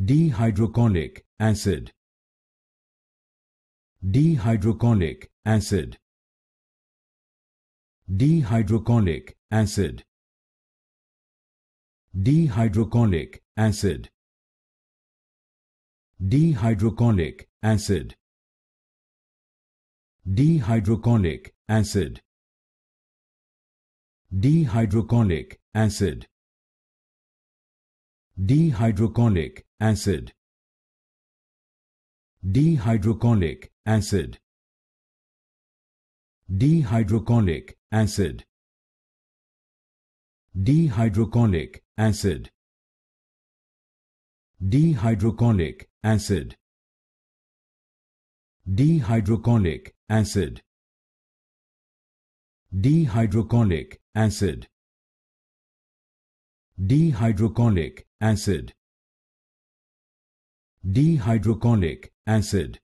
Dehydrocholic acid. Dehydrocholic acid. Dehydrocholic acid. Dehydrocholic acid. Dehydrocholic acid. Dehydrocholic acid. Dehydrocholic acid. Dehydrocholic acid dehydrochloric acid dehydrochloric acid dehydrochloric acid dehydrochloric acid dehydrochloric acid dehydrochloric acid dehydrochloric acid dehydrocholic acid